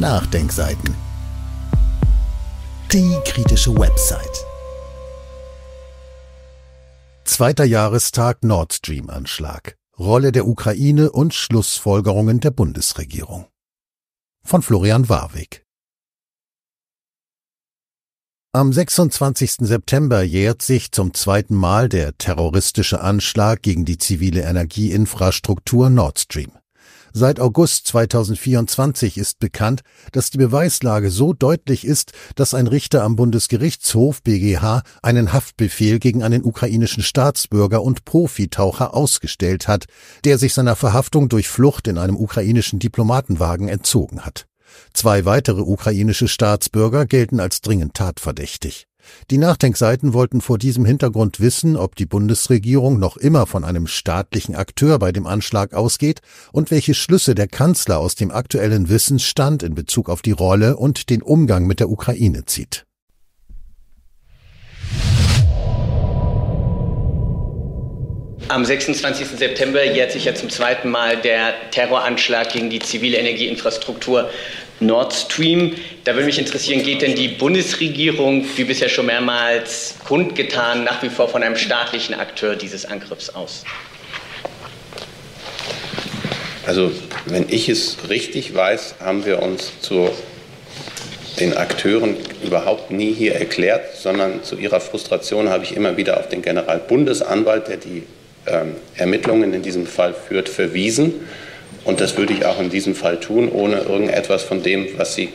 Nachdenkseiten. Die kritische Website. Zweiter Jahrestag Nord Stream Anschlag. Rolle der Ukraine und Schlussfolgerungen der Bundesregierung. Von Florian Warwick. Am 26. September jährt sich zum zweiten Mal der terroristische Anschlag gegen die zivile Energieinfrastruktur Nord Stream. Seit August 2024 ist bekannt, dass die Beweislage so deutlich ist, dass ein Richter am Bundesgerichtshof BGH einen Haftbefehl gegen einen ukrainischen Staatsbürger und Profitaucher ausgestellt hat, der sich seiner Verhaftung durch Flucht in einem ukrainischen Diplomatenwagen entzogen hat. Zwei weitere ukrainische Staatsbürger gelten als dringend tatverdächtig. Die Nachdenkseiten wollten vor diesem Hintergrund wissen, ob die Bundesregierung noch immer von einem staatlichen Akteur bei dem Anschlag ausgeht und welche Schlüsse der Kanzler aus dem aktuellen Wissensstand in Bezug auf die Rolle und den Umgang mit der Ukraine zieht. Am 26. September jährt sich ja zum zweiten Mal der Terroranschlag gegen die zivile Energieinfrastruktur Nord Stream. Da würde mich interessieren, geht denn die Bundesregierung, wie bisher schon mehrmals kundgetan, nach wie vor von einem staatlichen Akteur dieses Angriffs aus? Also, wenn ich es richtig weiß, haben wir uns zu den Akteuren überhaupt nie hier erklärt, sondern zu ihrer Frustration habe ich immer wieder auf den Generalbundesanwalt, der die ähm, Ermittlungen in diesem Fall führt, verwiesen. Und das würde ich auch in diesem Fall tun, ohne irgendetwas von dem, was Sie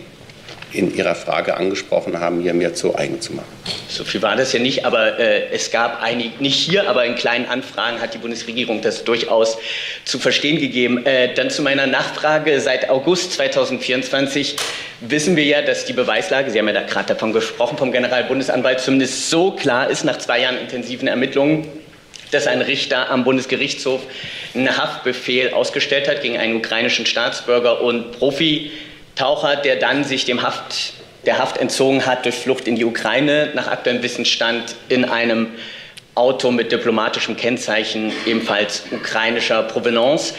in Ihrer Frage angesprochen haben, hier mir zu eigen zu machen. So viel war das ja nicht, aber äh, es gab einige, nicht hier, aber in kleinen Anfragen hat die Bundesregierung das durchaus zu verstehen gegeben. Äh, dann zu meiner Nachfrage. Seit August 2024 wissen wir ja, dass die Beweislage, Sie haben ja da gerade davon gesprochen, vom Generalbundesanwalt zumindest so klar ist, nach zwei Jahren intensiven Ermittlungen, dass ein Richter am Bundesgerichtshof einen Haftbefehl ausgestellt hat gegen einen ukrainischen Staatsbürger und Profitaucher, der dann sich dem Haft, der Haft entzogen hat durch Flucht in die Ukraine, nach aktuellem Wissensstand in einem Auto mit diplomatischem Kennzeichen, ebenfalls ukrainischer Provenance.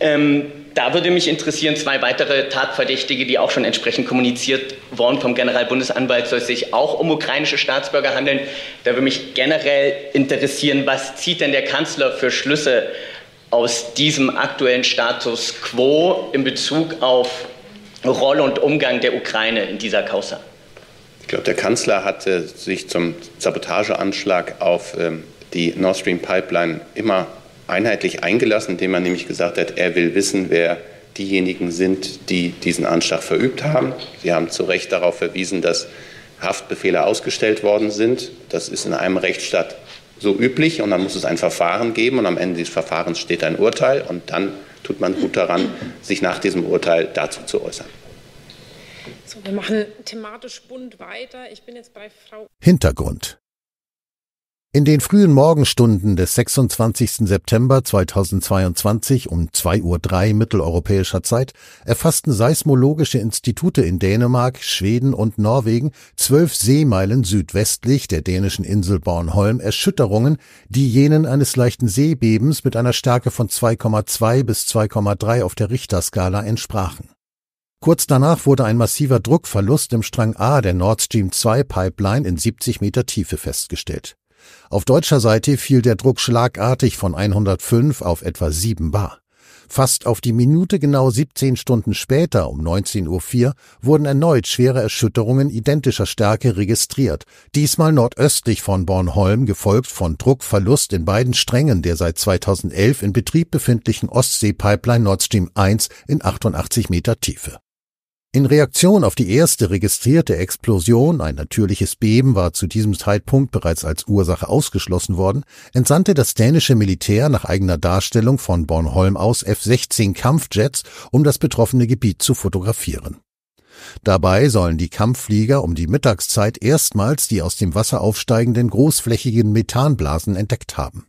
Ähm, da würde mich interessieren, zwei weitere Tatverdächtige, die auch schon entsprechend kommuniziert worden vom Generalbundesanwalt, soll es sich auch um ukrainische Staatsbürger handeln. Da würde mich generell interessieren, was zieht denn der Kanzler für Schlüsse aus diesem aktuellen Status quo in Bezug auf Rolle und Umgang der Ukraine in dieser Kausa? Ich glaube, der Kanzler hatte sich zum Sabotageanschlag auf ähm, die Nord Stream Pipeline immer einheitlich eingelassen, indem man nämlich gesagt hat, er will wissen, wer diejenigen sind, die diesen Anschlag verübt haben. Sie haben zu Recht darauf verwiesen, dass Haftbefehle ausgestellt worden sind. Das ist in einem Rechtsstaat so üblich und dann muss es ein Verfahren geben und am Ende dieses Verfahrens steht ein Urteil und dann tut man gut daran, sich nach diesem Urteil dazu zu äußern. So, wir machen thematisch bunt weiter. Ich bin jetzt bei Frau Hintergrund. In den frühen Morgenstunden des 26. September 2022 um 2.03 Uhr mitteleuropäischer Zeit erfassten seismologische Institute in Dänemark, Schweden und Norwegen zwölf Seemeilen südwestlich der dänischen Insel Bornholm Erschütterungen, die jenen eines leichten Seebebens mit einer Stärke von 2,2 bis 2,3 auf der Richterskala entsprachen. Kurz danach wurde ein massiver Druckverlust im Strang A der Nord Stream 2 Pipeline in 70 Meter Tiefe festgestellt. Auf deutscher Seite fiel der Druck schlagartig von 105 auf etwa 7 bar. Fast auf die Minute genau 17 Stunden später um 19.04 Uhr wurden erneut schwere Erschütterungen identischer Stärke registriert, diesmal nordöstlich von Bornholm, gefolgt von Druckverlust in beiden Strängen der seit 2011 in Betrieb befindlichen Ostsee-Pipeline Nord Stream 1 in 88 Meter Tiefe. In Reaktion auf die erste registrierte Explosion, ein natürliches Beben war zu diesem Zeitpunkt bereits als Ursache ausgeschlossen worden, entsandte das dänische Militär nach eigener Darstellung von Bornholm aus F-16 Kampfjets, um das betroffene Gebiet zu fotografieren. Dabei sollen die Kampfflieger um die Mittagszeit erstmals die aus dem Wasser aufsteigenden großflächigen Methanblasen entdeckt haben.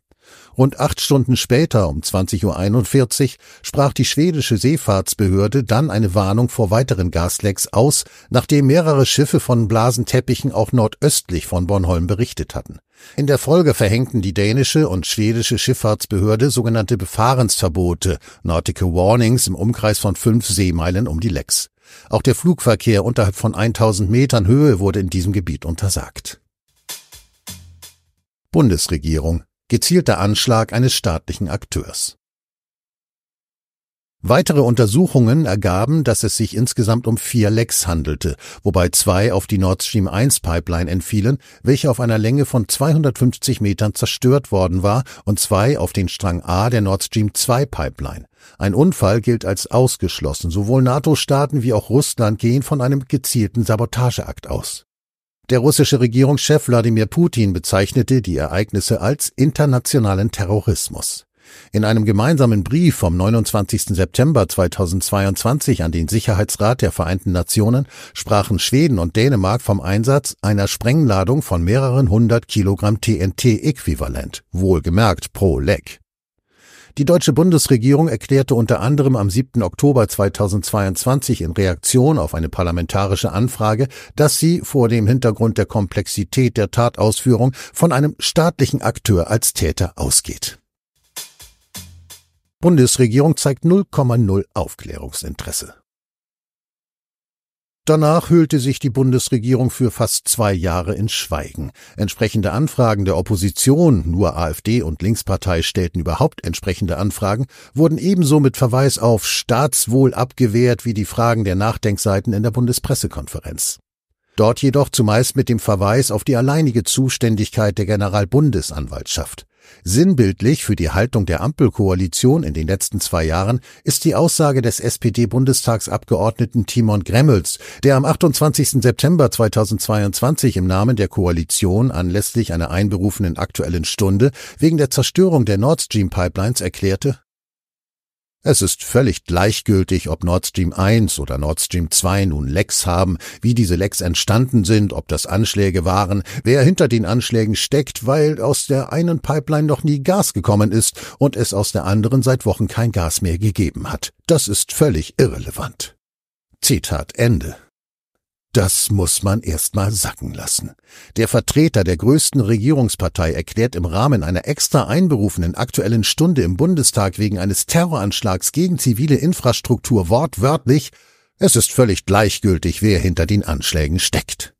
Rund acht Stunden später, um 20.41 Uhr, sprach die schwedische Seefahrtsbehörde dann eine Warnung vor weiteren Gaslecks aus, nachdem mehrere Schiffe von Blasenteppichen auch nordöstlich von Bornholm berichtet hatten. In der Folge verhängten die dänische und schwedische Schifffahrtsbehörde sogenannte Befahrensverbote, Nautical Warnings im Umkreis von fünf Seemeilen um die Lecks. Auch der Flugverkehr unterhalb von 1000 Metern Höhe wurde in diesem Gebiet untersagt. Bundesregierung gezielter Anschlag eines staatlichen Akteurs. Weitere Untersuchungen ergaben, dass es sich insgesamt um vier Lecks handelte, wobei zwei auf die Nord Stream 1 Pipeline entfielen, welche auf einer Länge von 250 Metern zerstört worden war, und zwei auf den Strang A der Nord Stream 2 Pipeline. Ein Unfall gilt als ausgeschlossen. Sowohl NATO-Staaten wie auch Russland gehen von einem gezielten Sabotageakt aus. Der russische Regierungschef Wladimir Putin bezeichnete die Ereignisse als internationalen Terrorismus. In einem gemeinsamen Brief vom 29. September 2022 an den Sicherheitsrat der Vereinten Nationen sprachen Schweden und Dänemark vom Einsatz einer Sprengladung von mehreren hundert Kilogramm TNT-Äquivalent, wohlgemerkt pro Leck. Die deutsche Bundesregierung erklärte unter anderem am 7. Oktober 2022 in Reaktion auf eine parlamentarische Anfrage, dass sie vor dem Hintergrund der Komplexität der Tatausführung von einem staatlichen Akteur als Täter ausgeht. Bundesregierung zeigt 0,0 Aufklärungsinteresse. Danach hüllte sich die Bundesregierung für fast zwei Jahre in Schweigen. Entsprechende Anfragen der Opposition, nur AfD und Linkspartei stellten überhaupt entsprechende Anfragen, wurden ebenso mit Verweis auf Staatswohl abgewehrt wie die Fragen der Nachdenkseiten in der Bundespressekonferenz. Dort jedoch zumeist mit dem Verweis auf die alleinige Zuständigkeit der Generalbundesanwaltschaft. Sinnbildlich für die Haltung der Ampelkoalition in den letzten zwei Jahren ist die Aussage des SPD-Bundestagsabgeordneten Timon Gremmels, der am 28. September 2022 im Namen der Koalition anlässlich einer einberufenen aktuellen Stunde wegen der Zerstörung der Nord Stream Pipelines erklärte, es ist völlig gleichgültig, ob Nord Stream 1 oder Nord Stream 2 nun Lecks haben, wie diese Lecks entstanden sind, ob das Anschläge waren, wer hinter den Anschlägen steckt, weil aus der einen Pipeline noch nie Gas gekommen ist und es aus der anderen seit Wochen kein Gas mehr gegeben hat. Das ist völlig irrelevant. Zitat Ende. Das muss man erstmal sacken lassen. Der Vertreter der größten Regierungspartei erklärt im Rahmen einer extra einberufenen Aktuellen Stunde im Bundestag wegen eines Terroranschlags gegen zivile Infrastruktur wortwörtlich, es ist völlig gleichgültig, wer hinter den Anschlägen steckt.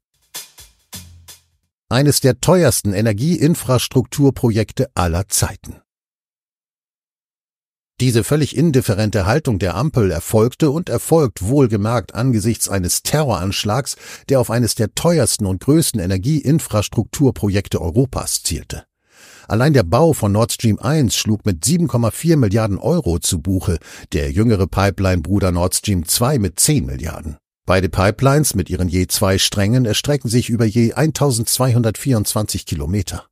Eines der teuersten Energieinfrastrukturprojekte aller Zeiten. Diese völlig indifferente Haltung der Ampel erfolgte und erfolgt wohlgemerkt angesichts eines Terroranschlags, der auf eines der teuersten und größten Energieinfrastrukturprojekte Europas zielte. Allein der Bau von Nord Stream 1 schlug mit 7,4 Milliarden Euro zu Buche, der jüngere Pipeline-Bruder Nord Stream 2 mit 10 Milliarden. Beide Pipelines mit ihren je zwei Strängen erstrecken sich über je 1224 Kilometer.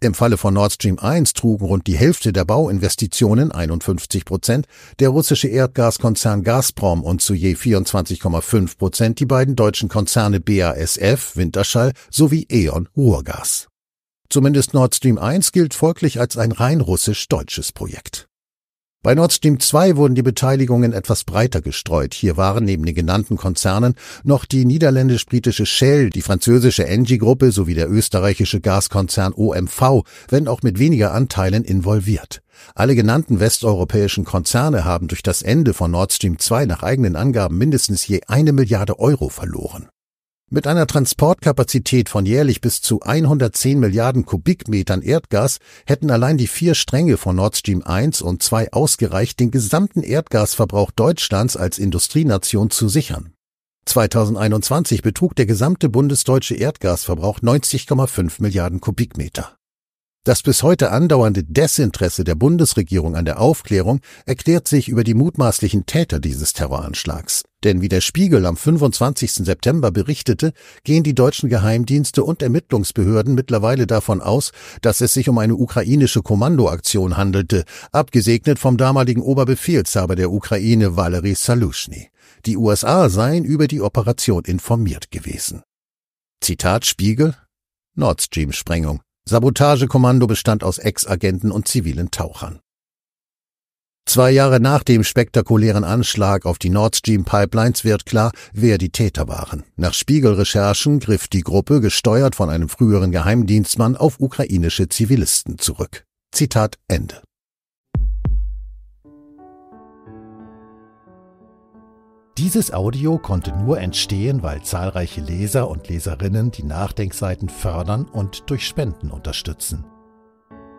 Im Falle von Nord Stream 1 trugen rund die Hälfte der Bauinvestitionen 51 Prozent der russische Erdgaskonzern Gazprom und zu je 24,5 Prozent die beiden deutschen Konzerne BASF Winterschall sowie E.ON Ruhrgas. Zumindest Nord Stream 1 gilt folglich als ein rein russisch-deutsches Projekt. Bei Nord Stream 2 wurden die Beteiligungen etwas breiter gestreut. Hier waren neben den genannten Konzernen noch die niederländisch-britische Shell, die französische Engie-Gruppe sowie der österreichische Gaskonzern OMV, wenn auch mit weniger Anteilen involviert. Alle genannten westeuropäischen Konzerne haben durch das Ende von Nord Stream 2 nach eigenen Angaben mindestens je eine Milliarde Euro verloren. Mit einer Transportkapazität von jährlich bis zu 110 Milliarden Kubikmetern Erdgas hätten allein die vier Stränge von Nord Stream 1 und 2 ausgereicht, den gesamten Erdgasverbrauch Deutschlands als Industrienation zu sichern. 2021 betrug der gesamte bundesdeutsche Erdgasverbrauch 90,5 Milliarden Kubikmeter. Das bis heute andauernde Desinteresse der Bundesregierung an der Aufklärung erklärt sich über die mutmaßlichen Täter dieses Terroranschlags. Denn wie der Spiegel am 25. September berichtete, gehen die deutschen Geheimdienste und Ermittlungsbehörden mittlerweile davon aus, dass es sich um eine ukrainische Kommandoaktion handelte, abgesegnet vom damaligen Oberbefehlshaber der Ukraine Valery Salushny. Die USA seien über die Operation informiert gewesen. Zitat Spiegel Nord Stream Sprengung. Sabotagekommando bestand aus Ex-Agenten und zivilen Tauchern. Zwei Jahre nach dem spektakulären Anschlag auf die Nord Stream Pipelines wird klar, wer die Täter waren. Nach Spiegelrecherchen griff die Gruppe, gesteuert von einem früheren Geheimdienstmann, auf ukrainische Zivilisten zurück. Zitat Ende. Dieses Audio konnte nur entstehen, weil zahlreiche Leser und Leserinnen die Nachdenkseiten fördern und durch Spenden unterstützen.